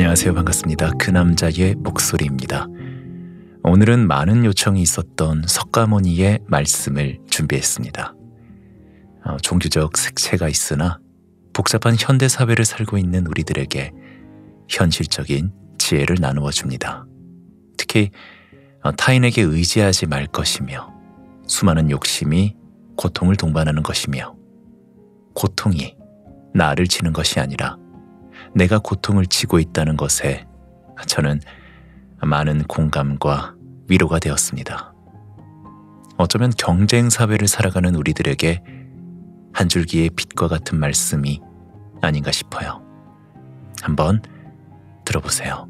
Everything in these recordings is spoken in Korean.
안녕하세요. 반갑습니다. 그 남자의 목소리입니다. 오늘은 많은 요청이 있었던 석가모니의 말씀을 준비했습니다. 어, 종교적 색채가 있으나 복잡한 현대 사회를 살고 있는 우리들에게 현실적인 지혜를 나누어 줍니다. 특히 어, 타인에게 의지하지 말 것이며 수많은 욕심이 고통을 동반하는 것이며 고통이 나를 치는 것이 아니라 내가 고통을 치고 있다는 것에 저는 많은 공감과 위로가 되었습니다. 어쩌면 경쟁 사회를 살아가는 우리들에게 한 줄기의 빛과 같은 말씀이 아닌가 싶어요. 한번 들어보세요.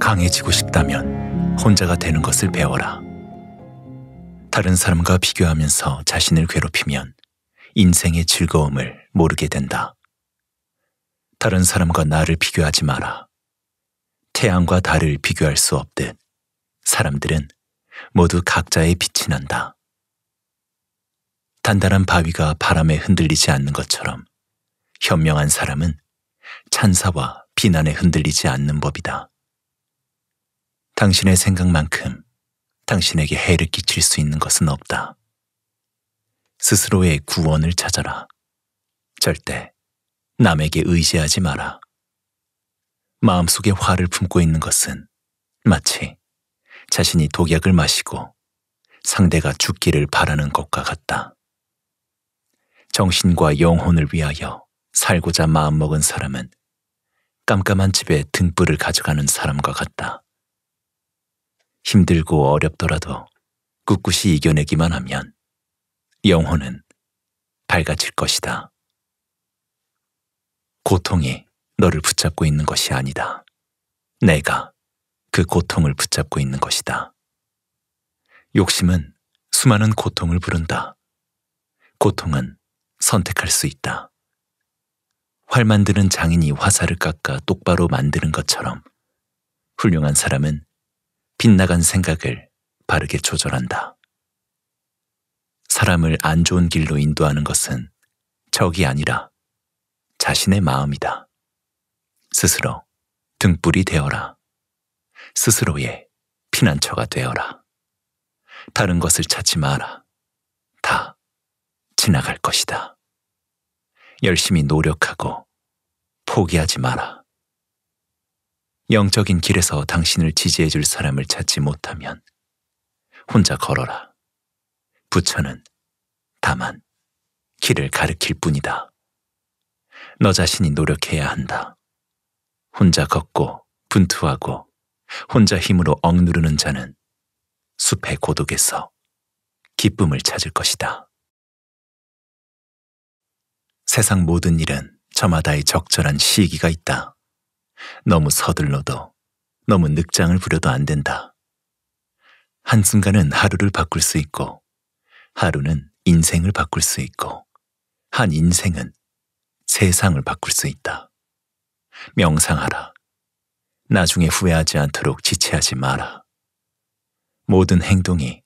강해지고 싶다면 혼자가 되는 것을 배워라. 다른 사람과 비교하면서 자신을 괴롭히면 인생의 즐거움을 모르게 된다. 다른 사람과 나를 비교하지 마라. 태양과 달을 비교할 수 없듯 사람들은 모두 각자의 빛이 난다. 단단한 바위가 바람에 흔들리지 않는 것처럼 현명한 사람은 찬사와 비난에 흔들리지 않는 법이다. 당신의 생각만큼 당신에게 해를 끼칠 수 있는 것은 없다. 스스로의 구원을 찾아라. 절대 남에게 의지하지 마라. 마음속에 화를 품고 있는 것은 마치 자신이 독약을 마시고 상대가 죽기를 바라는 것과 같다. 정신과 영혼을 위하여 살고자 마음먹은 사람은 깜깜한 집에 등불을 가져가는 사람과 같다. 힘들고 어렵더라도 꿋꿋이 이겨내기만 하면 영혼은 밝아질 것이다. 고통이 너를 붙잡고 있는 것이 아니다. 내가 그 고통을 붙잡고 있는 것이다. 욕심은 수많은 고통을 부른다. 고통은 선택할 수 있다. 활 만드는 장인이 화살을 깎아 똑바로 만드는 것처럼 훌륭한 사람은 빗나간 생각을 바르게 조절한다. 사람을 안 좋은 길로 인도하는 것은 적이 아니라 자신의 마음이다. 스스로 등불이 되어라. 스스로의 피난처가 되어라. 다른 것을 찾지 마라. 다 지나갈 것이다. 열심히 노력하고 포기하지 마라. 영적인 길에서 당신을 지지해 줄 사람을 찾지 못하면 혼자 걸어라. 부처는 다만 길을 가르킬 뿐이다. 너 자신이 노력해야 한다. 혼자 걷고 분투하고 혼자 힘으로 억누르는 자는 숲의 고독에서 기쁨을 찾을 것이다. 세상 모든 일은 저마다의 적절한 시기가 있다. 너무 서둘러도 너무 늑장을 부려도 안 된다. 한순간은 하루를 바꿀 수 있고 하루는 인생을 바꿀 수 있고 한 인생은 세상을 바꿀 수 있다. 명상하라. 나중에 후회하지 않도록 지체하지 마라. 모든 행동이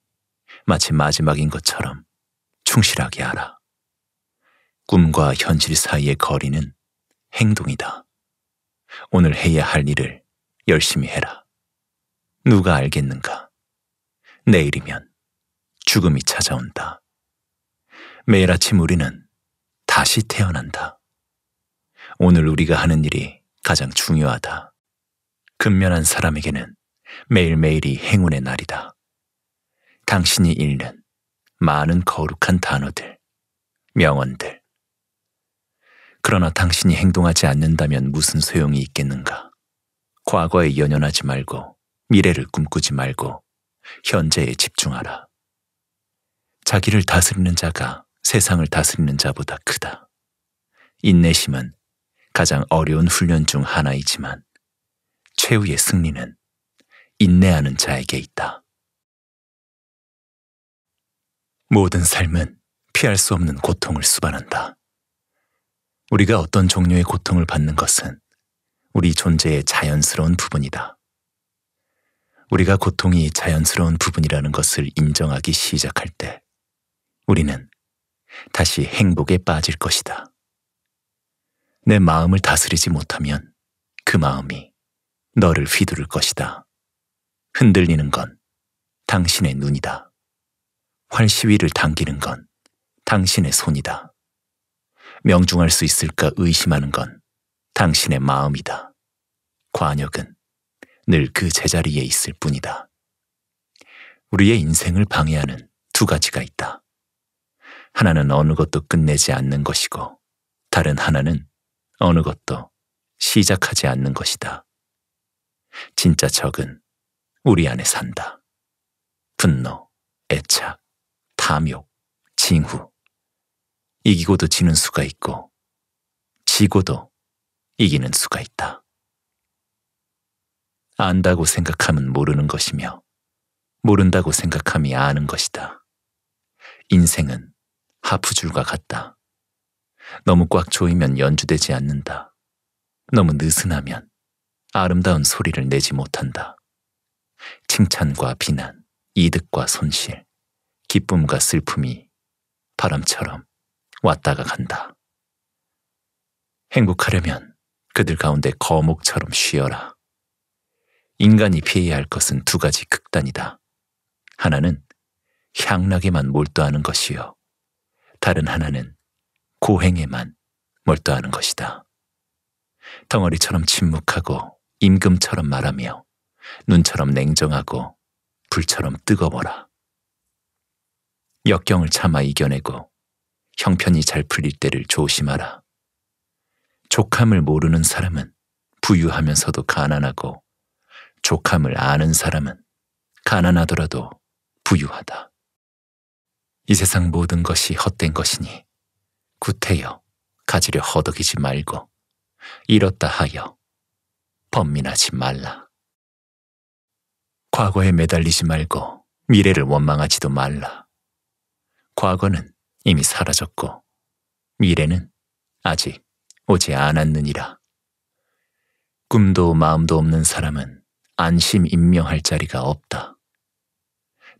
마치 마지막인 것처럼 충실하게 하라. 꿈과 현실 사이의 거리는 행동이다. 오늘 해야 할 일을 열심히 해라. 누가 알겠는가? 내일이면 죽음이 찾아온다. 매일 아침 우리는 다시 태어난다. 오늘 우리가 하는 일이 가장 중요하다. 근면한 사람에게는 매일매일이 행운의 날이다. 당신이 읽는 많은 거룩한 단어들, 명언들, 그러나 당신이 행동하지 않는다면 무슨 소용이 있겠는가? 과거에 연연하지 말고 미래를 꿈꾸지 말고 현재에 집중하라. 자기를 다스리는 자가 세상을 다스리는 자보다 크다. 인내심은 가장 어려운 훈련 중 하나이지만 최후의 승리는 인내하는 자에게 있다. 모든 삶은 피할 수 없는 고통을 수반한다. 우리가 어떤 종류의 고통을 받는 것은 우리 존재의 자연스러운 부분이다. 우리가 고통이 자연스러운 부분이라는 것을 인정하기 시작할 때 우리는 다시 행복에 빠질 것이다. 내 마음을 다스리지 못하면 그 마음이 너를 휘두를 것이다. 흔들리는 건 당신의 눈이다. 활시위를 당기는 건 당신의 손이다. 명중할 수 있을까 의심하는 건 당신의 마음이다. 관역은 늘 그 제자리에 있을 뿐이다. 우리의 인생을 방해하는 두 가지가 있다. 하나는 어느 것도 끝내지 않는 것이고 다른 하나는 어느 것도 시작하지 않는 것이다. 진짜 적은 우리 안에 산다. 분노, 애착, 탐욕, 징후. 이기고도 지는 수가 있고, 지고도 이기는 수가 있다. 안다고 생각하면 모르는 것이며, 모른다고 생각함이 아는 것이다. 인생은 하프줄과 같다. 너무 꽉 조이면 연주되지 않는다. 너무 느슨하면 아름다운 소리를 내지 못한다. 칭찬과 비난, 이득과 손실, 기쁨과 슬픔이 바람처럼 왔다가 간다. 행복하려면 그들 가운데 거목처럼 쉬어라. 인간이 피해야 할 것은 두 가지 극단이다. 하나는 향락에만 몰두하는 것이요. 다른 하나는 고행에만 몰두하는 것이다. 덩어리처럼 침묵하고 임금처럼 말하며 눈처럼 냉정하고 불처럼 뜨거워라. 역경을 참아 이겨내고 형편이 잘 풀릴 때를 조심하라. 족함을 모르는 사람은 부유하면서도 가난하고 족함을 아는 사람은 가난하더라도 부유하다. 이 세상 모든 것이 헛된 것이니 구태여 가지려 허덕이지 말고 잃었다 하여 범민하지 말라. 과거에 매달리지 말고 미래를 원망하지도 말라. 과거는 이미 사라졌고 미래는 아직 오지 않았느니라. 꿈도 마음도 없는 사람은 안심 임명할 자리가 없다.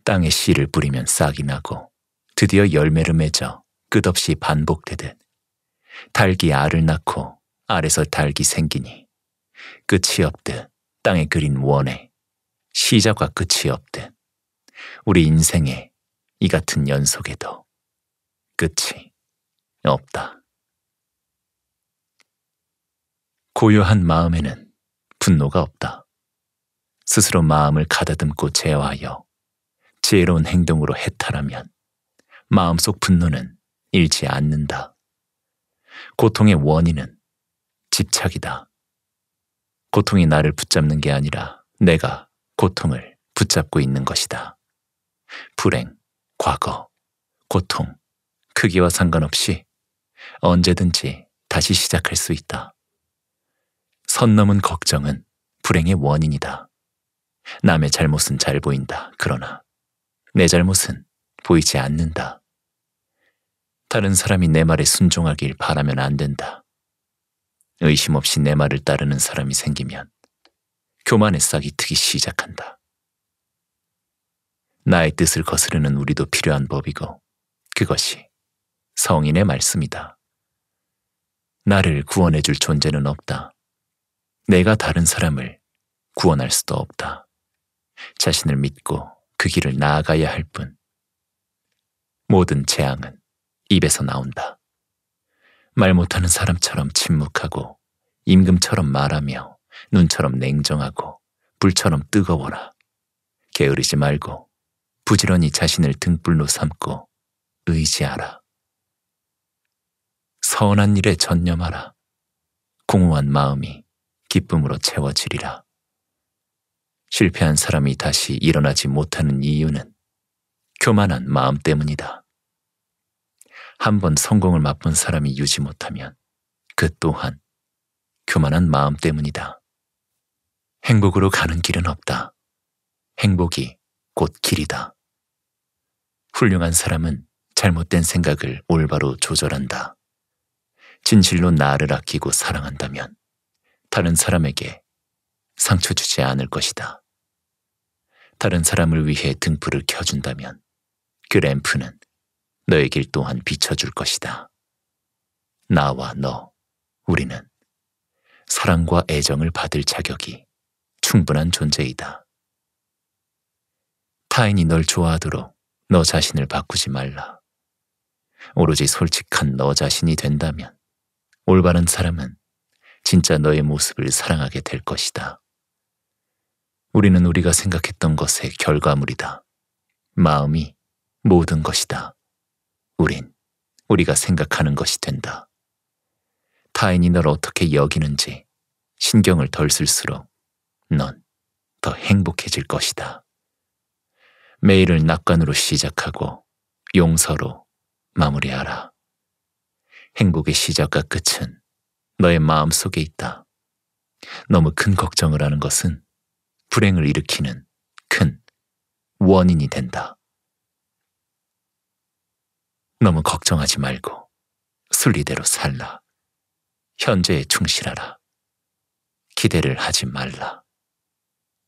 땅에 씨를 뿌리면 싹이 나고 드디어 열매를 맺어 끝없이 반복되듯 달기 알을 낳고 알에서 달기 생기니 끝이 없듯 땅에 그린 원에 시작과 끝이 없듯 우리 인생에이 같은 연속에도 끝이 없다. 고요한 마음에는 분노가 없다. 스스로 마음을 가다듬고 제어하여 지혜로운 행동으로 해탈하면 마음속 분노는 잃지 않는다. 고통의 원인은 집착이다. 고통이 나를 붙잡는 게 아니라 내가 고통을 붙잡고 있는 것이다. 불행, 과거, 고통, 크기와 상관없이 언제든지 다시 시작할 수 있다. 선 넘은 걱정은 불행의 원인이다. 남의 잘못은 잘 보인다. 그러나 내 잘못은 보이지 않는다. 다른 사람이 내 말에 순종하길 바라면 안 된다. 의심 없이 내 말을 따르는 사람이 생기면 교만의 싹이 트기 시작한다. 나의 뜻을 거스르는 우리도 필요한 법이고 그것이 성인의 말씀이다. 나를 구원해 줄 존재는 없다. 내가 다른 사람을 구원할 수도 없다. 자신을 믿고 그 길을 나아가야 할 뿐. 모든 재앙은 입에서 나온다. 말 못하는 사람처럼 침묵하고 임금처럼 말하며 눈처럼 냉정하고 불처럼 뜨거워라. 게으르지 말고 부지런히 자신을 등불로 삼고 의지하라. 선한 일에 전념하라. 공허한 마음이 기쁨으로 채워지리라. 실패한 사람이 다시 일어나지 못하는 이유는 교만한 마음 때문이다. 한번 성공을 맛본 사람이 유지 못하면 그 또한 교만한 마음 때문이다. 행복으로 가는 길은 없다. 행복이 곧 길이다. 훌륭한 사람은 잘못된 생각을 올바로 조절한다. 진실로 나를 아끼고 사랑한다면 다른 사람에게 상처 주지 않을 것이다. 다른 사람을 위해 등불을 켜준다면 그 램프는 너의 길 또한 비춰줄 것이다. 나와 너, 우리는 사랑과 애정을 받을 자격이 충분한 존재이다. 타인이 널 좋아하도록 너 자신을 바꾸지 말라. 오로지 솔직한 너 자신이 된다면 올바른 사람은 진짜 너의 모습을 사랑하게 될 것이다. 우리는 우리가 생각했던 것의 결과물이다. 마음이 모든 것이다. 우린 우리가 생각하는 것이 된다. 타인이 널 어떻게 여기는지 신경을 덜 쓸수록 넌 더 행복해질 것이다. 매일을 낙관으로 시작하고 용서로 마무리하라. 행복의 시작과 끝은 너의 마음 속에 있다. 너무 큰 걱정을 하는 것은 불행을 일으키는 큰 원인이 된다. 너무 걱정하지 말고 순리대로 살라. 현재에 충실하라. 기대를 하지 말라.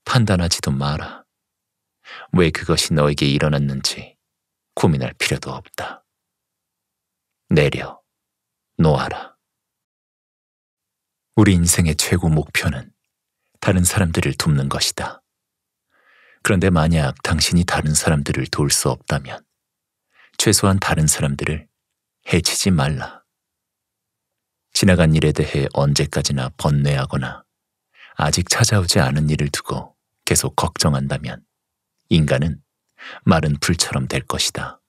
판단하지도 마라. 왜 그것이 너에게 일어났는지 고민할 필요도 없다. 내려. 놓아라. 우리 인생의 최고 목표는 다른 사람들을 돕는 것이다. 그런데 만약 당신이 다른 사람들을 도울 수 없다면 최소한 다른 사람들을 해치지 말라. 지나간 일에 대해 언제까지나 번뇌하거나 아직 찾아오지 않은 일을 두고 계속 걱정한다면 인간은 마른 풀처럼 될 것이다.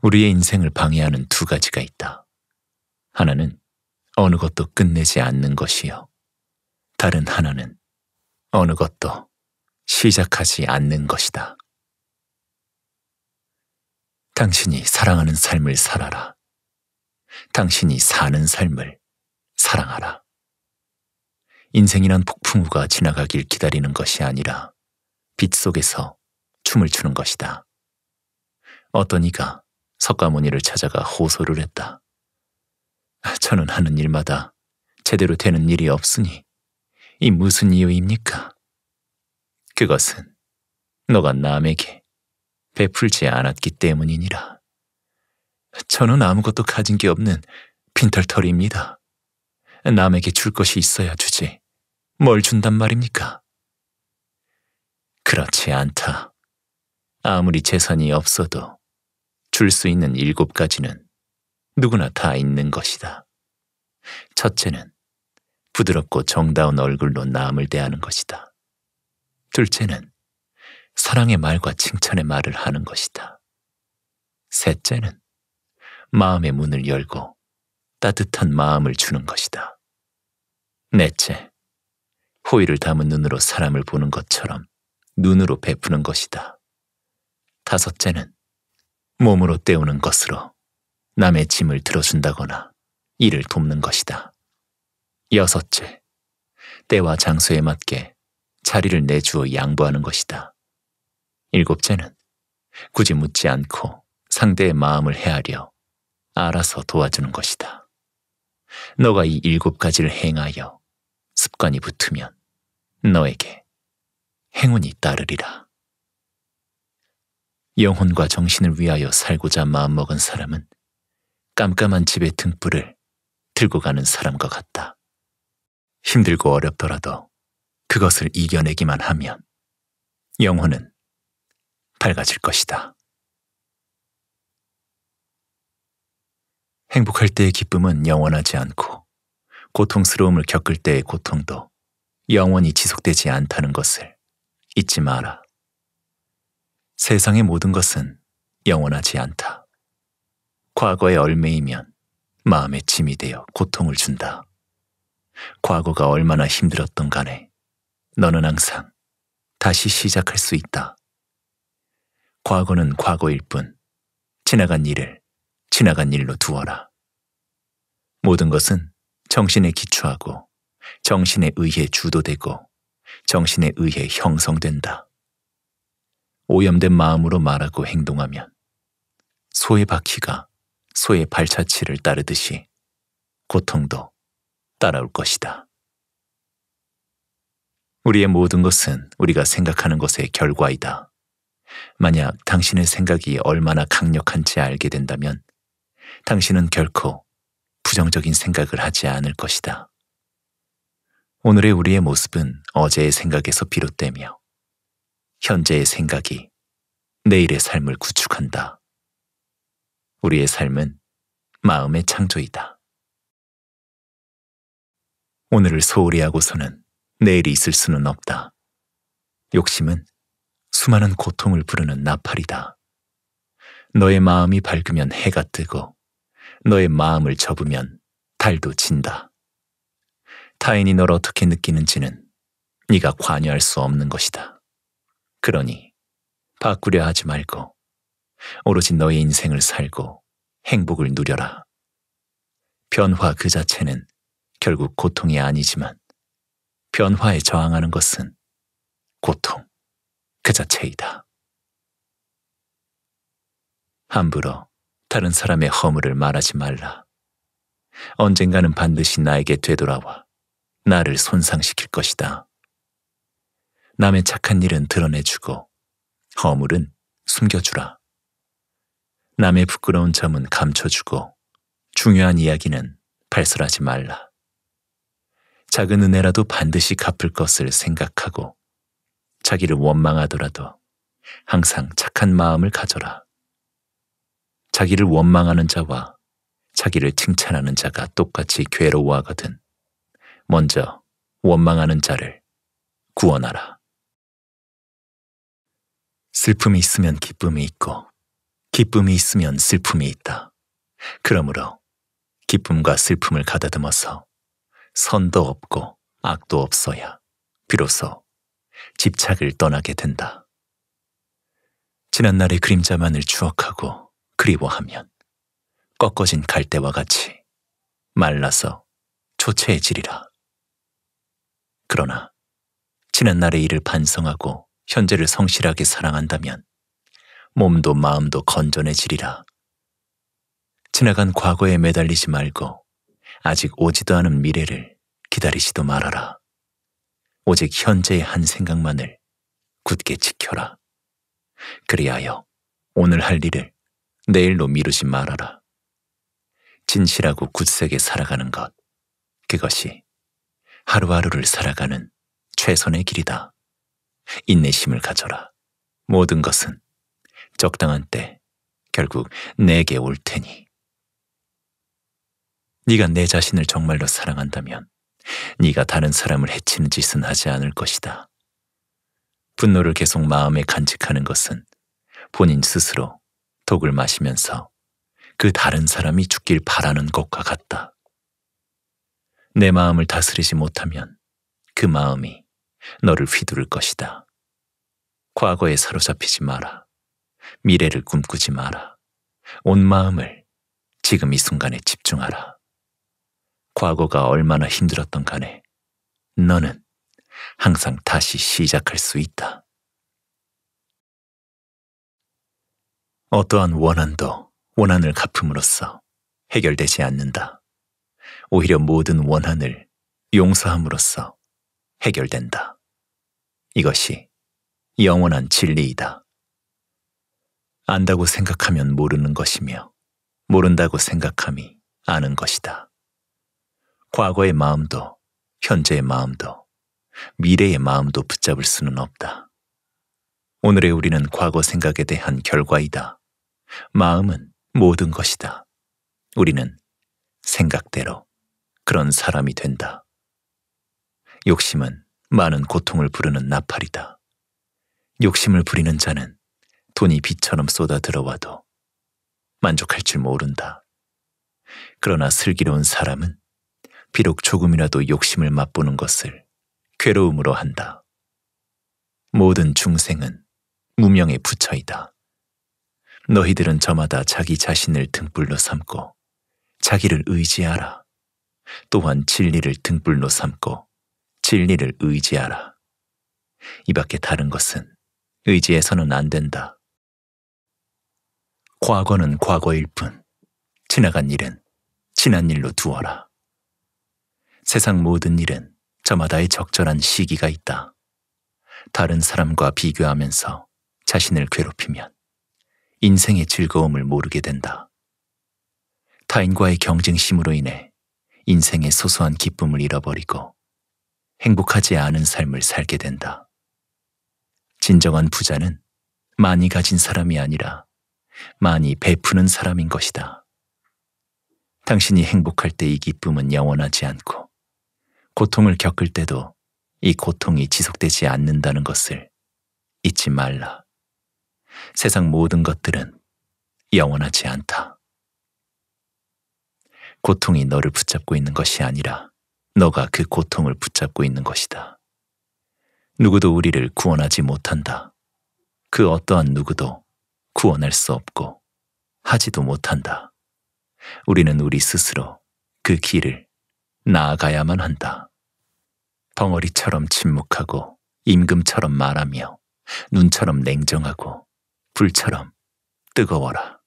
우리의 인생을 방해하는 두 가지가 있다. 하나는 어느 것도 끝내지 않는 것이요. 다른 하나는 어느 것도 시작하지 않는 것이다. 당신이 사랑하는 삶을 살아라. 당신이 사는 삶을 사랑하라. 인생이란 폭풍우가 지나가길 기다리는 것이 아니라 빛 속에서 춤을 추는 것이다. 어떤 이가 석가모니를 찾아가 호소를 했다. 저는 하는 일마다 제대로 되는 일이 없으니 이 무슨 이유입니까? 그것은 너가 남에게 베풀지 않았기 때문이니라. 저는 아무것도 가진 게 없는 빈털털입니다. 남에게 줄 것이 있어야 주지. 뭘 준단 말입니까? 그렇지 않다. 아무리 재산이 없어도 줄 수 있는 일곱 가지는 누구나 다 있는 것이다. 첫째는 부드럽고 정다운 얼굴로 남을 대하는 것이다. 둘째는 사랑의 말과 칭찬의 말을 하는 것이다. 셋째는 마음의 문을 열고 따뜻한 마음을 주는 것이다. 넷째, 호의를 담은 눈으로 사람을 보는 것처럼 눈으로 베푸는 것이다. 다섯째는 몸으로 때우는 것으로 남의 짐을 들어준다거나 일을 돕는 것이다. 여섯째, 때와 장소에 맞게 자리를 내주어 양보하는 것이다. 일곱째는 굳이 묻지 않고 상대의 마음을 헤아려 알아서 도와주는 것이다. 너가 이 일곱 가지를 행하여 습관이 붙으면 너에게 행운이 따르리라. 영혼과 정신을 위하여 살고자 마음먹은 사람은 깜깜한 집의 등불을 들고 가는 사람과 같다. 힘들고 어렵더라도 그것을 이겨내기만 하면 영혼은 밝아질 것이다. 행복할 때의 기쁨은 영원하지 않고 고통스러움을 겪을 때의 고통도 영원히 지속되지 않다는 것을 잊지 마라. 세상의 모든 것은 영원하지 않다. 과거에 얼매이면 마음에 짐이 되어 고통을 준다. 과거가 얼마나 힘들었던 간에 너는 항상 다시 시작할 수 있다. 과거는 과거일 뿐 지나간 일을 지나간 일로 두어라. 모든 것은 정신에 기초하고 정신에 의해 주도되고 정신에 의해 형성된다. 오염된 마음으로 말하고 행동하면 소의 바퀴가 소의 발자취를 따르듯이 고통도 따라올 것이다. 우리의 모든 것은 우리가 생각하는 것의 결과이다. 만약 당신의 생각이 얼마나 강력한지 알게 된다면 당신은 결코 부정적인 생각을 하지 않을 것이다. 오늘의 우리의 모습은 어제의 생각에서 비롯되며 현재의 생각이 내일의 삶을 구축한다. 우리의 삶은 마음의 창조이다. 오늘을 소홀히 하고서는 내일이 있을 수는 없다. 욕심은 수많은 고통을 부르는 나팔이다. 너의 마음이 밝으면 해가 뜨고 너의 마음을 접으면 달도 진다. 타인이 널 어떻게 느끼는지는 네가 관여할 수 없는 것이다. 그러니 바꾸려 하지 말고 오로지 너의 인생을 살고 행복을 누려라. 변화 그 자체는 결국 고통이 아니지만 변화에 저항하는 것은 고통 그 자체이다. 함부로 다른 사람의 허물을 말하지 말라. 언젠가는 반드시 나에게 되돌아와 나를 손상시킬 것이다. 남의 착한 일은 드러내주고 허물은 숨겨주라. 남의 부끄러운 점은 감춰주고 중요한 이야기는 발설하지 말라. 작은 은혜라도 반드시 갚을 것을 생각하고 자기를 원망하더라도 항상 착한 마음을 가져라. 자기를 원망하는 자와 자기를 칭찬하는 자가 똑같이 괴로워하거든. 먼저 원망하는 자를 구원하라. 슬픔이 있으면 기쁨이 있고 기쁨이 있으면 슬픔이 있다. 그러므로 기쁨과 슬픔을 가다듬어서 선도 없고 악도 없어야 비로소 집착을 떠나게 된다. 지난날의 그림자만을 추억하고 그리워하면 꺾어진 갈대와 같이 말라서 초췌해지리라. 그러나 지난날의 일을 반성하고 현재를 성실하게 사랑한다면 몸도 마음도 건전해지리라. 지나간 과거에 매달리지 말고 아직 오지도 않은 미래를 기다리지도 말아라. 오직 현재의 한 생각만을 굳게 지켜라. 그리하여 오늘 할 일을 내일로 미루지 말아라. 진실하고 굳세게 살아가는 것, 그것이 하루하루를 살아가는 최선의 길이다. 인내심을 가져라. 모든 것은 적당한 때 결국 내게 올 테니. 네가 내 자신을 정말로 사랑한다면 네가 다른 사람을 해치는 짓은 하지 않을 것이다. 분노를 계속 마음에 간직하는 것은 본인 스스로 독을 마시면서 그 다른 사람이 죽길 바라는 것과 같다. 내 마음을 다스리지 못하면 그 마음이 너를 휘두를 것이다. 과거에 사로잡히지 마라. 미래를 꿈꾸지 마라. 온 마음을 지금 이 순간에 집중하라. 과거가 얼마나 힘들었던 간에 너는 항상 다시 시작할 수 있다. 어떠한 원한도 원한을 갚음으로써 해결되지 않는다. 오히려 모든 원한을 용서함으로써 해결된다. 이것이 영원한 진리이다. 안다고 생각하면 모르는 것이며 모른다고 생각함이 아는 것이다. 과거의 마음도 현재의 마음도 미래의 마음도 붙잡을 수는 없다. 오늘의 우리는 과거 생각에 대한 결과이다. 마음은 모든 것이다. 우리는 생각대로 그런 사람이 된다. 욕심은 많은 고통을 부르는 나팔이다. 욕심을 부리는 자는 돈이 비처럼 쏟아 들어와도 만족할 줄 모른다. 그러나 슬기로운 사람은 비록 조금이라도 욕심을 맛보는 것을 괴로움으로 한다. 모든 중생은 무명의 부처이다. 너희들은 저마다 자기 자신을 등불로 삼고 자기를 의지하라. 또한 진리를 등불로 삼고 진리를 의지하라. 이 밖에 다른 것은 의지해서는 안 된다. 과거는 과거일 뿐. 지나간 일은 지난 일로 두어라. 세상 모든 일은 저마다의 적절한 시기가 있다. 다른 사람과 비교하면서 자신을 괴롭히면 인생의 즐거움을 모르게 된다. 타인과의 경쟁심으로 인해 인생의 소소한 기쁨을 잃어버리고 행복하지 않은 삶을 살게 된다. 진정한 부자는 많이 가진 사람이 아니라 많이 베푸는 사람인 것이다. 당신이 행복할 때 이 기쁨은 영원하지 않고 고통을 겪을 때도 이 고통이 지속되지 않는다는 것을 잊지 말라. 세상 모든 것들은 영원하지 않다. 고통이 너를 붙잡고 있는 것이 아니라 너가 그 고통을 붙잡고 있는 것이다. 누구도 우리를 구원하지 못한다. 그 어떠한 누구도 구원할 수 없고 하지도 못한다. 우리는 우리 스스로 그 길을 나아가야만 한다. 덩어리처럼 침묵하고 임금처럼 말하며 눈처럼 냉정하고 불처럼 뜨거워라.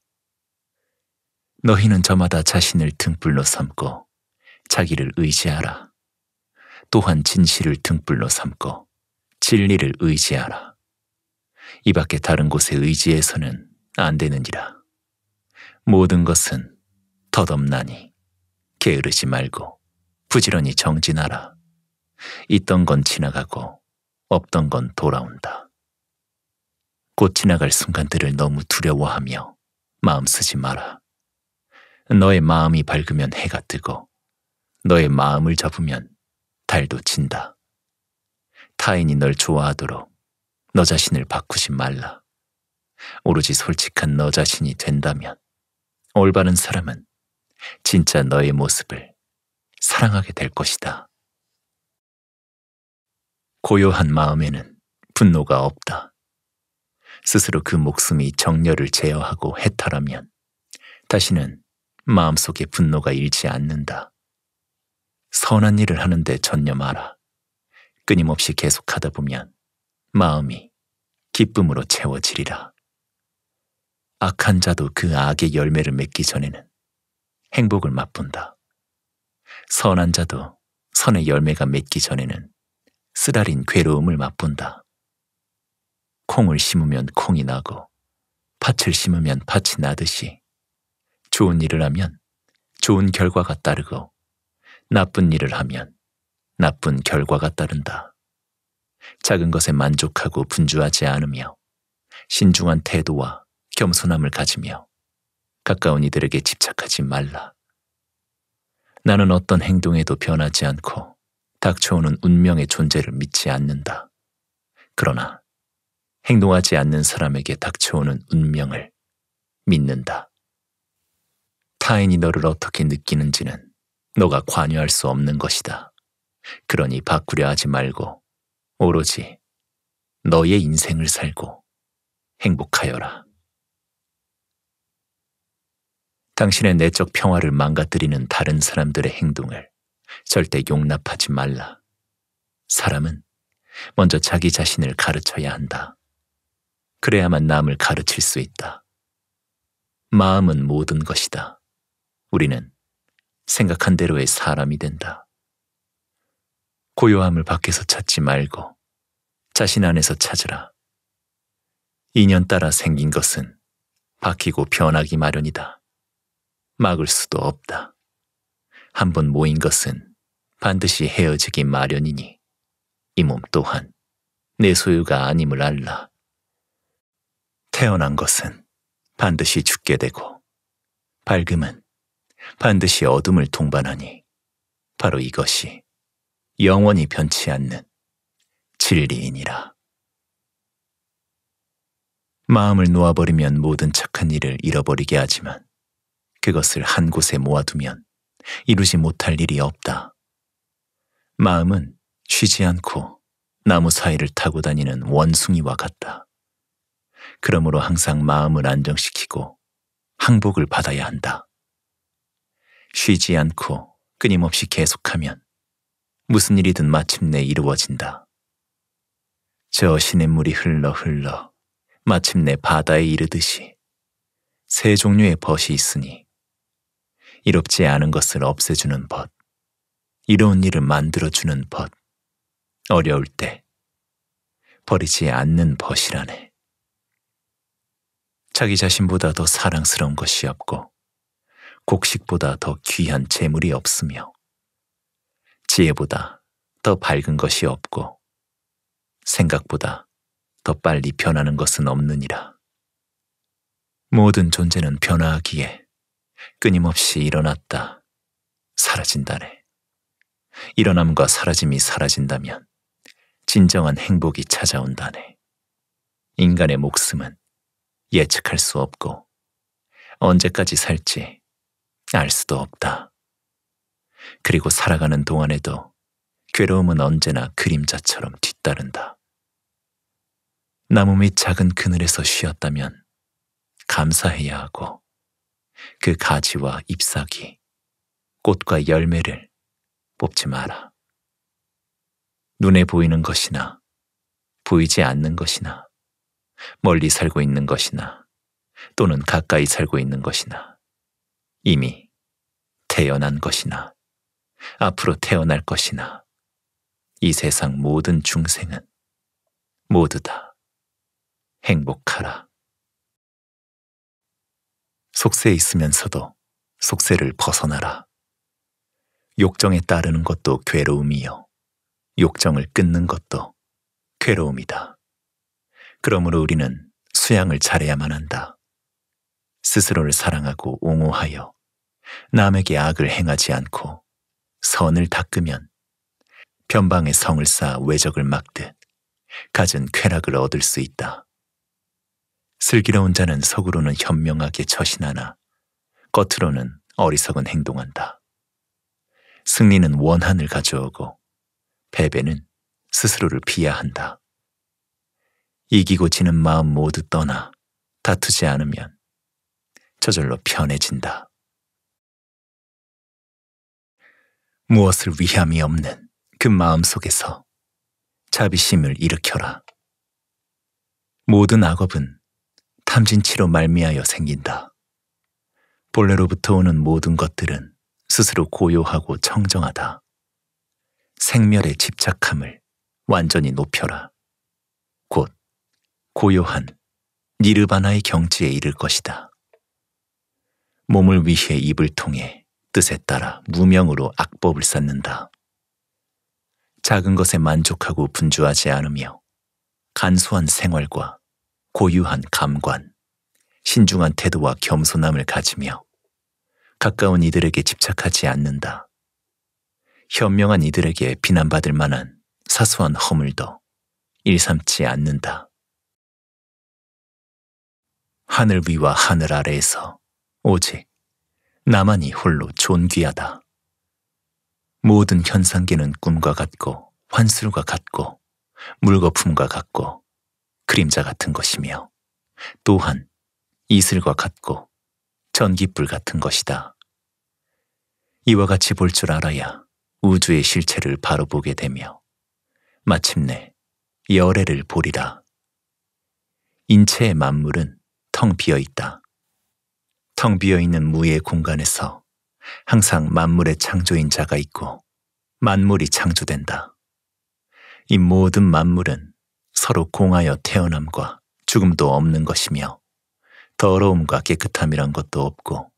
너희는 저마다 자신을 등불로 삼고 자기를 의지하라. 또한 진실을 등불로 삼고 진리를 의지하라. 이 밖에 다른 곳에 의지해서는 안 되느니라. 모든 것은 덧없나니 게으르지 말고 부지런히 정진하라. 있던 건 지나가고 없던 건 돌아온다. 곧 지나갈 순간들을 너무 두려워하며 마음 쓰지 마라. 너의 마음이 밝으면 해가 뜨고 너의 마음을 잡으면 달도 진다. 타인이 널 좋아하도록 너 자신을 바꾸지 말라. 오로지 솔직한 너 자신이 된다면 올바른 사람은 진짜 너의 모습을 사랑하게 될 것이다. 고요한 마음에는 분노가 없다. 스스로 그 목숨이 정열을 제어하고 해탈하면 다시는 마음속에 분노가 일지 않는다. 선한 일을 하는데 전념하라. 끊임없이 계속하다 보면 마음이 기쁨으로 채워지리라. 악한 자도 그 악의 열매를 맺기 전에는 행복을 맛본다. 선한 자도 선의 열매가 맺기 전에는 쓰라린 괴로움을 맛본다. 콩을 심으면 콩이 나고 팥을 심으면 팥이 나듯이 좋은 일을 하면 좋은 결과가 따르고 나쁜 일을 하면 나쁜 결과가 따른다. 작은 것에 만족하고 분주하지 않으며 신중한 태도와 겸손함을 가지며 가까운 이들에게 집착하지 말라. 나는 어떤 행동에도 변하지 않고 닥쳐오는 운명의 존재를 믿지 않는다. 그러나 행동하지 않는 사람에게 닥쳐오는 운명을 믿는다. 타인이 너를 어떻게 느끼는지는 너가 관여할 수 없는 것이다. 그러니 바꾸려 하지 말고 오로지 너의 인생을 살고 행복하여라. 당신의 내적 평화를 망가뜨리는 다른 사람들의 행동을 절대 용납하지 말라. 사람은 먼저 자기 자신을 가르쳐야 한다. 그래야만 남을 가르칠 수 있다. 마음은 모든 것이다. 우리는 생각한 대로의 사람이 된다. 고요함을 밖에서 찾지 말고 자신 안에서 찾으라. 인연 따라 생긴 것은 바뀌고 변하기 마련이다. 막을 수도 없다. 한 번 모인 것은 반드시 헤어지기 마련이니 이 몸 또한 내 소유가 아님을 알라. 태어난 것은 반드시 죽게 되고 밝음은 반드시 어둠을 동반하니 바로 이것이 영원히 변치 않는 진리인이라 마음을 놓아버리면 모든 착한 일을 잃어버리게 하지만 그것을 한 곳에 모아두면 이루지 못할 일이 없다. 마음은 쉬지 않고 나무 사이를 타고 다니는 원숭이와 같다. 그러므로 항상 마음을 안정시키고 항복을 받아야 한다. 쉬지 않고 끊임없이 계속하면 무슨 일이든 마침내 이루어진다. 저 시냇물이 흘러 흘러 마침내 바다에 이르듯이 세 종류의 벗이 있으니 이롭지 않은 것을 없애주는 벗, 이로운 일을 만들어주는 벗, 어려울 때 버리지 않는 벗이라네. 자기 자신보다 더 사랑스러운 것이 없고 곡식보다 더 귀한 재물이 없으며 지혜보다 더 밝은 것이 없고 생각보다 더 빨리 변하는 것은 없느니라. 모든 존재는 변화하기에 끊임없이 일어났다, 사라진다네. 일어남과 사라짐이 사라진다면 진정한 행복이 찾아온다네. 인간의 목숨은 예측할 수 없고 언제까지 살지 알 수도 없다. 그리고 살아가는 동안에도 괴로움은 언제나 그림자처럼 뒤따른다. 나무 밑 작은 그늘에서 쉬었다면 감사해야 하고 그 가지와 잎사귀, 꽃과 열매를 뽑지 마라. 눈에 보이는 것이나 보이지 않는 것이나 멀리 살고 있는 것이나 또는 가까이 살고 있는 것이나 이미 태어난 것이나 앞으로 태어날 것이나 이 세상 모든 중생은 모두 다 행복하라. 속세 에 있으면서도 속세를 벗어나라. 욕정에 따르는 것도 괴로움이요. 욕정을 끊는 것도 괴로움이다. 그러므로 우리는 수양을 잘해야만 한다. 스스로를 사랑하고 옹호하여 남에게 악을 행하지 않고 선을 닦으면 변방의 성을 쌓아 외적을 막듯 가진 쾌락을 얻을 수 있다. 슬기로운 자는 속으로는 현명하게 처신하나 겉으로는 어리석은 행동한다. 승리는 원한을 가져오고 패배는 스스로를 비하한다. 이기고 지는 마음 모두 떠나 다투지 않으면 저절로 편해진다. 무엇을 위함이 없는 그 마음 속에서 자비심을 일으켜라. 모든 악업은 탐진치로 말미하여 생긴다. 본래로부터 오는 모든 것들은 스스로 고요하고 청정하다. 생멸의 집착함을 완전히 높여라. 곧 고요한 니르바나의 경지에 이를 것이다. 몸을 위해 입을 통해 뜻에 따라 무명으로 악법을 쌓는다. 작은 것에 만족하고 분주하지 않으며 간소한 생활과 고유한 감관, 신중한 태도와 겸손함을 가지며 가까운 이들에게 집착하지 않는다. 현명한 이들에게 비난받을 만한 사소한 허물도 일삼지 않는다. 하늘 위와 하늘 아래에서 오직 나만이 홀로 존귀하다. 모든 현상계는 꿈과 같고 환술과 같고 물거품과 같고 그림자 같은 것이며 또한 이슬과 같고 전기불 같은 것이다. 이와 같이 볼 줄 알아야 우주의 실체를 바로 보게 되며 마침내 열애를 보리라. 인체의 만물은 텅 비어 있다. 텅 비어 있는 무의 공간에서 항상 만물의 창조인 자가 있고 만물이 창조된다. 이 모든 만물은 서로 공하여 태어남과 죽음도 없는 것이며 더러움과 깨끗함이란 것도 없고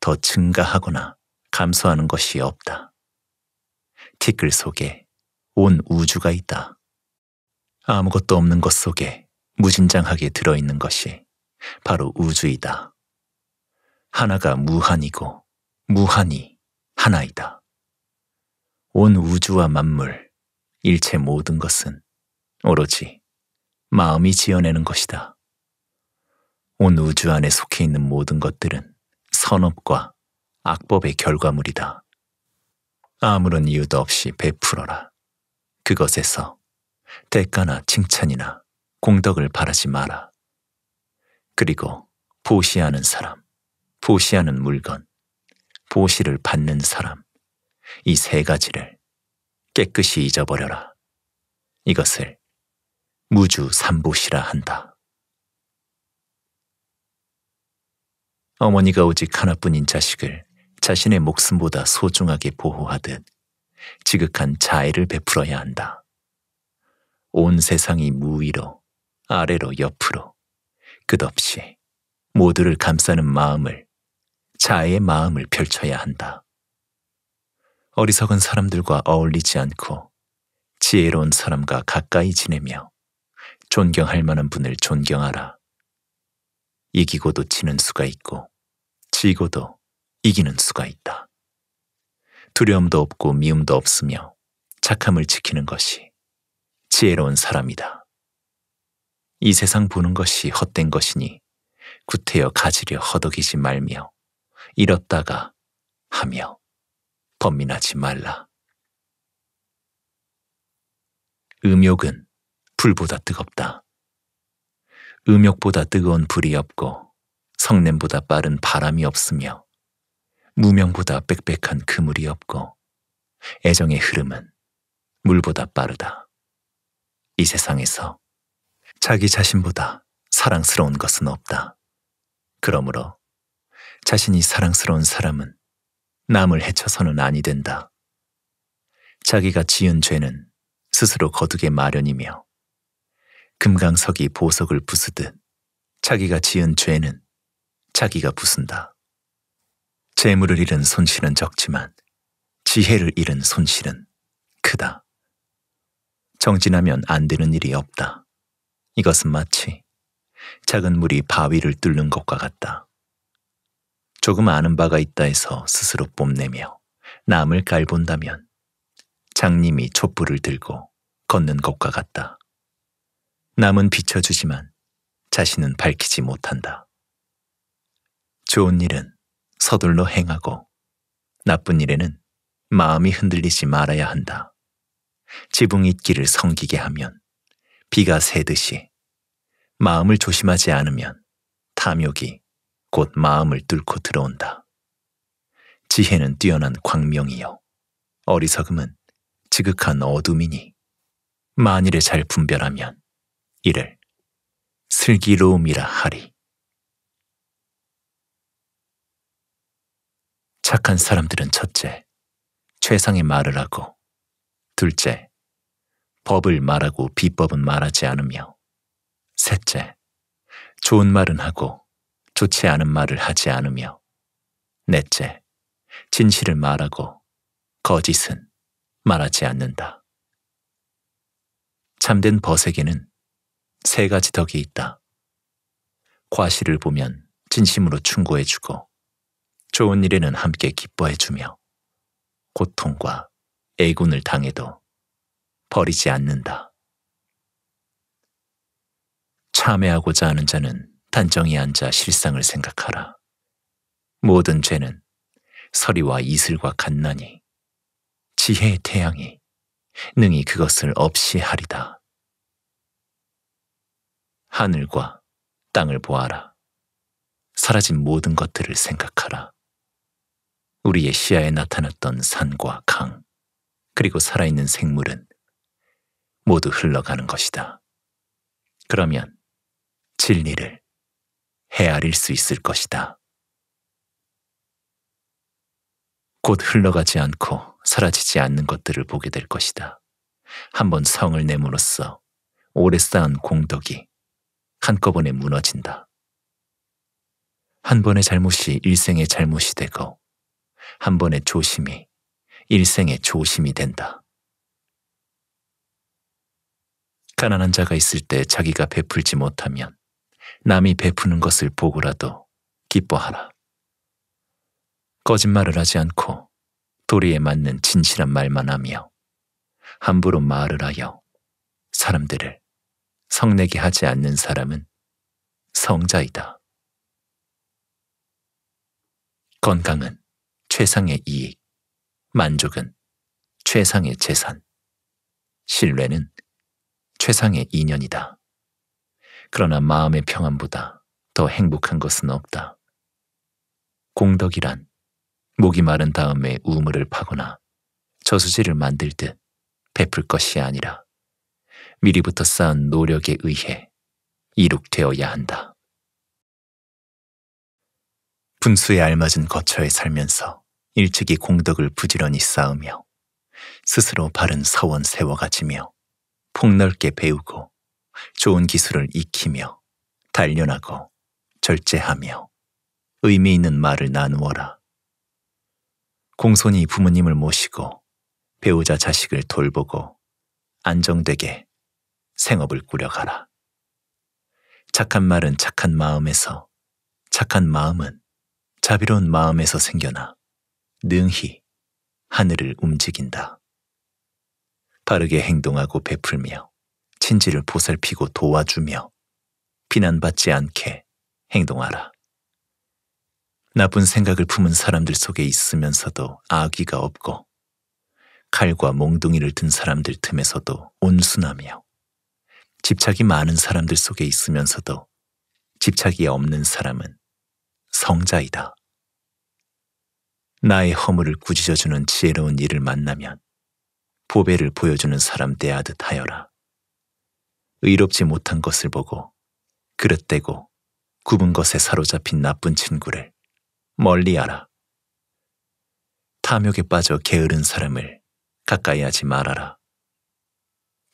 더 증가하거나 감소하는 것이 없다. 티끌 속에 온 우주가 있다. 아무것도 없는 것 속에 무진장하게 들어있는 것이 바로 우주이다. 하나가 무한이고 무한이 하나이다. 온 우주와 만물, 일체 모든 것은 오로지 마음이 지어내는 것이다. 온 우주 안에 속해 있는 모든 것들은 선업과 악법의 결과물이다. 아무런 이유도 없이 베풀어라. 그것에서 대가나 칭찬이나 공덕을 바라지 마라. 그리고 보시하는 사람, 보시하는 물건, 보시를 받는 사람, 이 세 가지를 깨끗이 잊어버려라. 이것을 무주 삼보시라 한다. 어머니가 오직 하나뿐인 자식을 자신의 목숨보다 소중하게 보호하듯 지극한 자애를 베풀어야 한다. 온 세상이 무위로, 아래로, 옆으로, 끝없이 모두를 감싸는 마음을 자아의 마음을 펼쳐야 한다. 어리석은 사람들과 어울리지 않고 지혜로운 사람과 가까이 지내며 존경할 만한 분을 존경하라. 이기고도 지는 수가 있고 지고도 이기는 수가 있다. 두려움도 없고 미움도 없으며 착함을 지키는 것이 지혜로운 사람이다. 이 세상 보는 것이 헛된 것이니 구태여 가지려 허덕이지 말며 잃었다가 하며 범민하지 말라. 음욕은 불보다 뜨겁다. 음욕보다 뜨거운 불이 없고 성냄보다 빠른 바람이 없으며 무명보다 빽빽한 그물이 없고 애정의 흐름은 물보다 빠르다. 이 세상에서 자기 자신보다 사랑스러운 것은 없다. 그러므로 자신이 사랑스러운 사람은 남을 해쳐서는 아니 된다. 자기가 지은 죄는 스스로 거두게 마련이며 금강석이 보석을 부수듯 자기가 지은 죄는 자기가 부순다. 재물을 잃은 손실은 적지만 지혜를 잃은 손실은 크다. 정진하면 안 되는 일이 없다. 이것은 마치 작은 물이 바위를 뚫는 것과 같다. 조금 아는 바가 있다 해서 스스로 뽐내며 남을 깔본다면 장님이 촛불을 들고 걷는 것과 같다. 남은 비춰주지만 자신은 밝히지 못한다. 좋은 일은 서둘러 행하고 나쁜 일에는 마음이 흔들리지 말아야 한다. 지붕 잇기를 성기게 하면 비가 새듯이 마음을 조심하지 않으면 탐욕이 곧 마음을 뚫고 들어온다. 지혜는 뛰어난 광명이요. 어리석음은 지극한 어둠이니 만일에 잘 분별하면 이를 슬기로움이라 하리. 착한 사람들은 첫째, 최상의 말을 하고 둘째, 법을 말하고 비법은 말하지 않으며 셋째, 좋은 말은 하고 좋지 않은 말을 하지 않으며 넷째, 진실을 말하고 거짓은 말하지 않는다. 참된 버색에는 세 가지 덕이 있다. 과실을 보면 진심으로 충고해주고 좋은 일에는 함께 기뻐해주며 고통과 애군을 당해도 버리지 않는다. 참회하고자 하는 자는 단정히 앉아 실상을 생각하라. 모든 죄는 서리와 이슬과 같나니 지혜의 태양이 능히 그것을 없이 하리다. 하늘과 땅을 보아라. 사라진 모든 것들을 생각하라. 우리의 시야에 나타났던 산과 강, 그리고 살아있는 생물은 모두 흘러가는 것이다. 그러면 진리를 헤아릴 수 있을 것이다. 곧 흘러가지 않고 사라지지 않는 것들을 보게 될 것이다. 한 번 성을 내므로써 오래 쌓은 공덕이 한꺼번에 무너진다. 한 번의 잘못이 일생의 잘못이 되고 한 번의 조심이 일생의 조심이 된다. 가난한 자가 있을 때 자기가 베풀지 못하면 남이 베푸는 것을 보고라도 기뻐하라. 거짓말을 하지 않고 도리에 맞는 진실한 말만 하며 함부로 말을 하여 사람들을 성내게 하지 않는 사람은 성자이다. 건강은 최상의 이익, 만족은 최상의 재산, 신뢰는 최상의 인연이다. 그러나 마음의 평안보다 더 행복한 것은 없다. 공덕이란 목이 마른 다음에 우물을 파거나 저수지를 만들 듯 베풀 것이 아니라 미리부터 쌓은 노력에 의해 이룩되어야 한다. 분수에 알맞은 거처에 살면서 일찍이 공덕을 부지런히 쌓으며 스스로 바른 사원 세워 가지며 폭넓게 배우고 좋은 기술을 익히며 단련하고 절제하며 의미 있는 말을 나누어라. 공손히 부모님을 모시고 배우자 자식을 돌보고 안정되게 생업을 꾸려가라. 착한 말은 착한 마음에서, 착한 마음은 자비로운 마음에서 생겨나 능히 하늘을 움직인다. 바르게 행동하고 베풀며 친지를 보살피고 도와주며 비난받지 않게 행동하라. 나쁜 생각을 품은 사람들 속에 있으면서도 악의가 없고 칼과 몽둥이를 든 사람들 틈에서도 온순하며 집착이 많은 사람들 속에 있으면서도 집착이 없는 사람은 성자이다. 나의 허물을 꾸짖어주는 지혜로운 일을 만나면 보배를 보여주는 사람 대하듯 하여라. 의롭지 못한 것을 보고 그릇대고 굽은 것에 사로잡힌 나쁜 친구를 멀리 하라. 탐욕에 빠져 게으른 사람을 가까이 하지 말아라.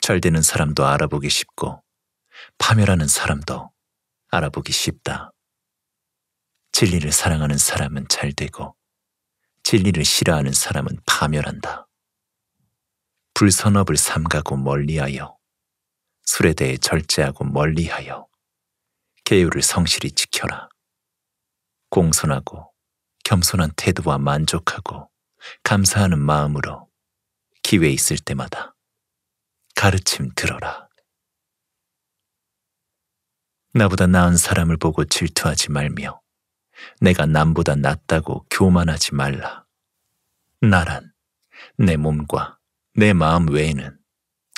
잘되는 사람도 알아보기 쉽고 파멸하는 사람도 알아보기 쉽다. 진리를 사랑하는 사람은 잘되고 진리를 싫어하는 사람은 파멸한다. 불선업을 삼가고 멀리하여 술에 대해 절제하고 멀리하여 계율을 성실히 지켜라. 공손하고 겸손한 태도와 만족하고 감사하는 마음으로 기회 있을 때마다 가르침 들어라. 나보다 나은 사람을 보고 질투하지 말며 내가 남보다 낫다고 교만하지 말라. 나란 내 몸과 내 마음 외에는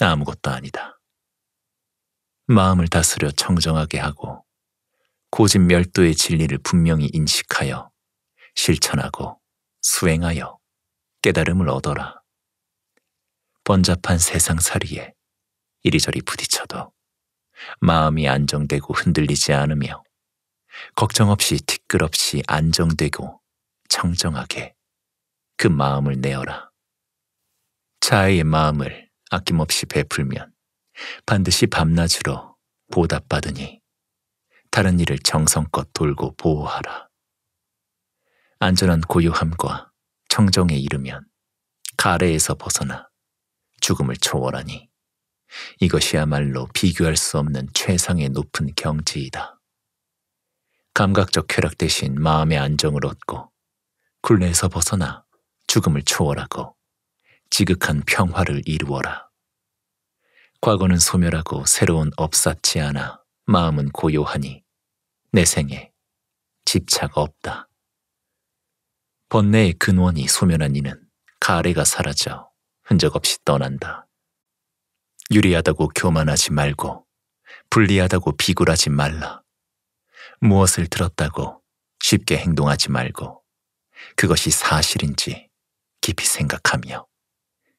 아무것도 아니다. 마음을 다스려 청정하게 하고 고집 멸도의 진리를 분명히 인식하여 실천하고 수행하여 깨달음을 얻어라. 번잡한 세상살이에 이리저리 부딪혀도 마음이 안정되고 흔들리지 않으며 걱정 없이 티끌없이 안정되고 청정하게 그 마음을 내어라. 자의 마음을 아낌없이 베풀면 반드시 밤낮으로 보답받으니 다른 일을 정성껏 돌고 보호하라. 안전한 고요함과 청정에 이르면 가래에서 벗어나 죽음을 초월하니 이것이야말로 비교할 수 없는 최상의 높은 경지이다. 감각적 쾌락 대신 마음의 안정을 얻고 굴레에서 벗어나 죽음을 초월하고 지극한 평화를 이루어라. 과거는 소멸하고 새로운 업사치 않아 마음은 고요하니 내 생에 집착 없다. 번뇌의 근원이 소멸한 이는 가래가 사라져 흔적 없이 떠난다. 유리하다고 교만하지 말고 불리하다고 비굴하지 말라. 무엇을 들었다고 쉽게 행동하지 말고 그것이 사실인지 깊이 생각하며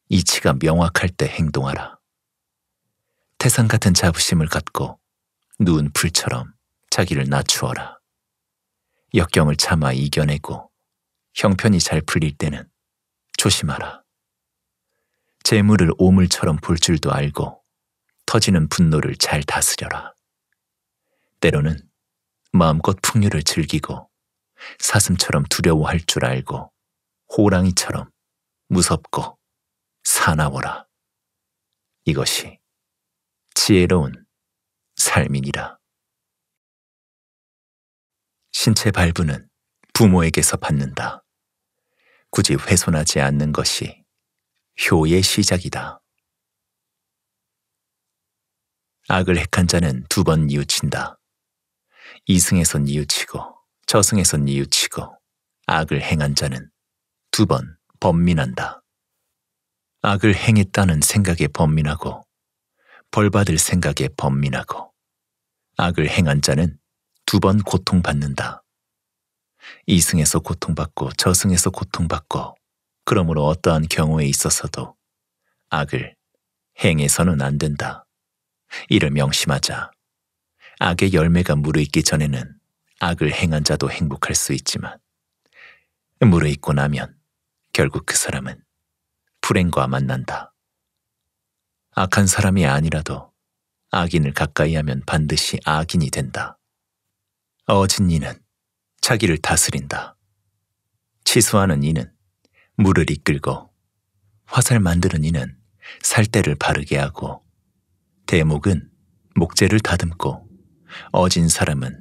이치가 명확할 때 행동하라. 태산 같은 자부심을 갖고 누운 풀처럼 자기를 낮추어라. 역경을 참아 이겨내고 형편이 잘 풀릴 때는 조심하라. 재물을 오물처럼 볼 줄도 알고 터지는 분노를 잘 다스려라. 때로는 마음껏 풍류를 즐기고 사슴처럼 두려워할 줄 알고 호랑이처럼 무섭고 사나워라. 이것이 지혜로운 삶이니라. 신체 발부는 부모에게서 받는다. 굳이 훼손하지 않는 것이 효의 시작이다. 악을 핵한 자는 두 번이웃친다이승에선이웃치고저승에선이웃치고 악을 행한 자는 두 번 범민한다. 악을 행했다는 생각에 범민하고 벌받을 생각에 범민하고 악을 행한 자는 두 번 고통받는다. 이승에서 고통받고 저승에서 고통받고 그러므로 어떠한 경우에 있어서도 악을 행해서는 안 된다. 이를 명심하자. 악의 열매가 무르익기 전에는 악을 행한 자도 행복할 수 있지만 무르익고 나면 결국 그 사람은 불행과 만난다. 악한 사람이 아니라도 악인을 가까이 하면 반드시 악인이 된다. 어진 이는 자기를 다스린다. 치수하는 이는 물을 이끌고 화살 만드는 이는 살대를 바르게 하고 대목은 목재를 다듬고 어진 사람은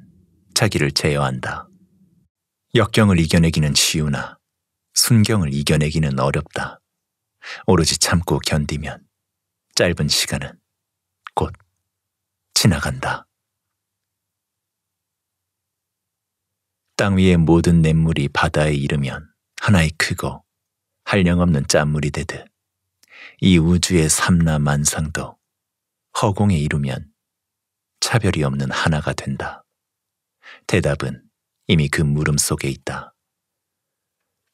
자기를 제어한다. 역경을 이겨내기는 쉬우나 순경을 이겨내기는 어렵다. 오로지 참고 견디면 짧은 시간은 곧 지나간다. 땅 위의 모든 냇물이 바다에 이르면 하나의 크고 한량없는 짠물이 되듯 이 우주의 삼라 만상도 허공에 이르면 차별이 없는 하나가 된다. 대답은 이미 그 물음 속에 있다.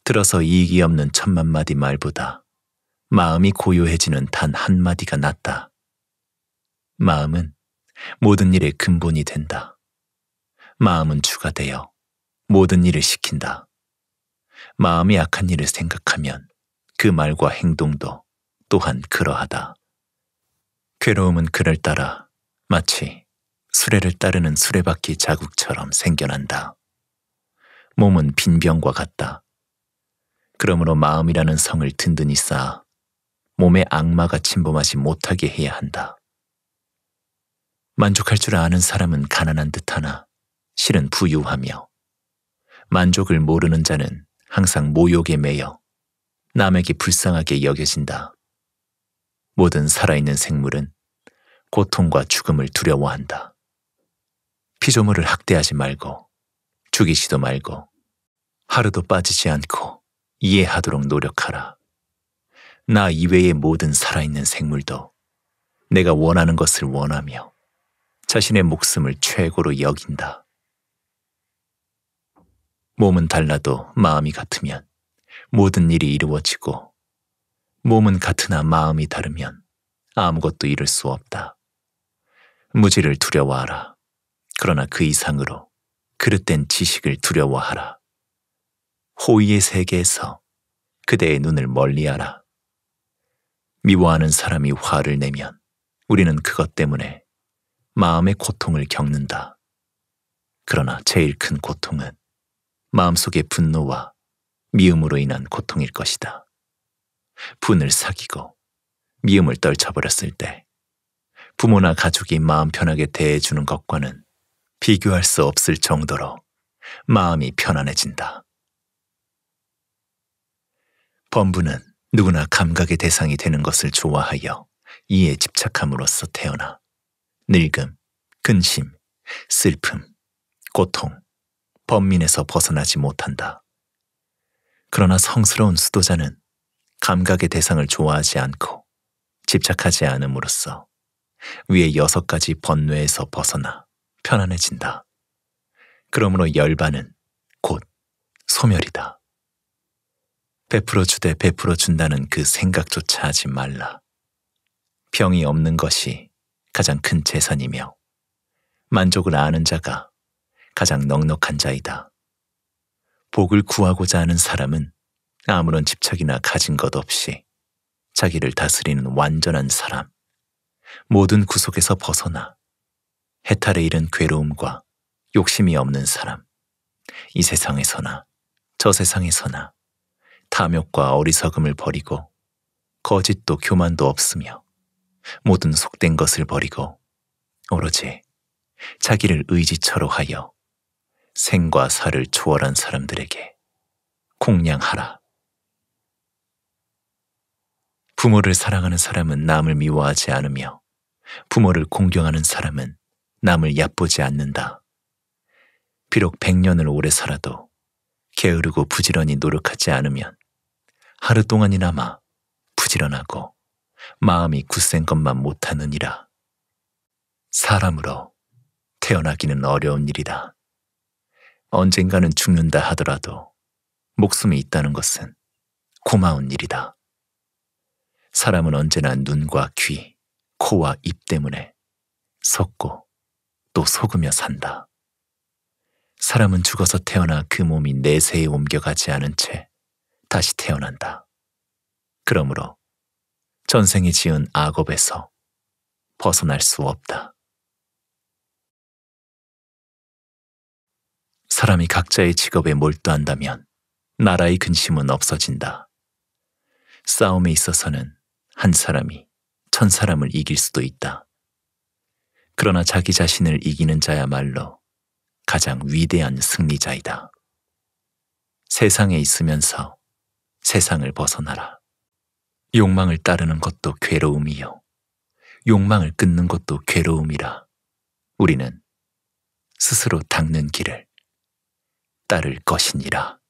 들어서 이익이 없는 천만 마디 말보다 마음이 고요해지는 단 한마디가 낫다. 마음은 모든 일의 근본이 된다. 마음은 추가되어 모든 일을 시킨다. 마음이 약한 일을 생각하면 그 말과 행동도 또한 그러하다. 괴로움은 그를 따라 마치 수레를 따르는 수레바퀴 자국처럼 생겨난다. 몸은 빈병과 같다. 그러므로 마음이라는 성을 든든히 쌓아 몸에 악마가 침범하지 못하게 해야 한다. 만족할 줄 아는 사람은 가난한 듯하나 실은 부유하며 만족을 모르는 자는 항상 모욕에 매여 남에게 불쌍하게 여겨진다. 모든 살아있는 생물은 고통과 죽음을 두려워한다. 피조물을 학대하지 말고 죽이지도 말고 하루도 빠지지 않고 이해하도록 노력하라. 나 이외의 모든 살아있는 생물도 내가 원하는 것을 원하며 자신의 목숨을 최고로 여긴다. 몸은 달라도 마음이 같으면 모든 일이 이루어지고 몸은 같으나 마음이 다르면 아무것도 이룰 수 없다. 무지를 두려워하라. 그러나 그 이상으로 그릇된 지식을 두려워하라. 호의의 세계에서 그대의 눈을 멀리하라. 미워하는 사람이 화를 내면 우리는 그것 때문에 마음의 고통을 겪는다. 그러나 제일 큰 고통은 마음속의 분노와 미움으로 인한 고통일 것이다. 분을 사귀고 미움을 떨쳐버렸을 때 부모나 가족이 마음 편하게 대해주는 것과는 비교할 수 없을 정도로 마음이 편안해진다. 범부는 누구나 감각의 대상이 되는 것을 좋아하여 이에 집착함으로써 태어나 늙음, 근심, 슬픔, 고통, 범민에서 벗어나지 못한다. 그러나 성스러운 수도자는 감각의 대상을 좋아하지 않고 집착하지 않음으로써 위의 여섯 가지 번뇌에서 벗어나 편안해진다. 그러므로 열반은 곧 소멸이다. 베풀어 주되 베풀어 준다는 그 생각조차 하지 말라. 병이 없는 것이 가장 큰 재산이며 만족을 아는 자가 가장 넉넉한 자이다. 복을 구하고자 하는 사람은 아무런 집착이나 가진 것 없이 자기를 다스리는 완전한 사람, 모든 구속에서 벗어나 해탈에 이른 괴로움과 욕심이 없는 사람, 이 세상에서나 저 세상에서나 탐욕과 어리석음을 버리고 거짓도 교만도 없으며 모든 속된 것을 버리고 오로지 자기를 의지처로 하여 생과 살을 초월한 사람들에게 공양하라. 부모를 사랑하는 사람은 남을 미워하지 않으며 부모를 공경하는 사람은 남을 얕보지 않는다. 비록 백년을 오래 살아도 게으르고 부지런히 노력하지 않으면 하루 동안이나마 부지런하고 마음이 굳센 것만 못하느니라. 사람으로 태어나기는 어려운 일이다. 언젠가는 죽는다 하더라도 목숨이 있다는 것은 고마운 일이다. 사람은 언제나 눈과 귀, 코와 입 때문에 속고 또 속으며 산다. 사람은 죽어서 태어나 그 몸이 내세에 옮겨가지 않은 채 다시 태어난다. 그러므로 전생이 지은 악업에서 벗어날 수 없다. 사람이 각자의 직업에 몰두한다면 나라의 근심은 없어진다. 싸움에 있어서는 한 사람이 천 사람을 이길 수도 있다. 그러나 자기 자신을 이기는 자야말로 가장 위대한 승리자이다. 세상에 있으면서 세상을 벗어나라. 욕망을 따르는 것도 괴로움이요. 욕망을 끊는 것도 괴로움이라. 우리는 스스로 닦는 길을 따를 것이니라.